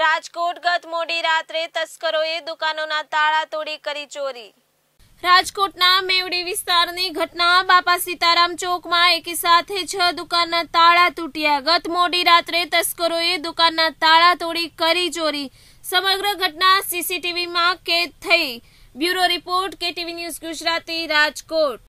રાજકોટ ગત મોડી રાત્રે તસ્કરોએ દુકાનોના તાળા તોડી કરી ચોરી રાજકોટના મેવડી વિસ્તારની ઘટના બાપા સીતારામ ચોકમાં એકી સાથે છ દુકાનના તાળા તૂટ્યા ગત મોડી રાત્રે તસ્કરોએ દુકાનના તાળા તોડી કરી ચોરી સમગ્ર ઘટના સીસીટીવીમાં કેદ થઈ bureau report KTV news Gujarati Rajkot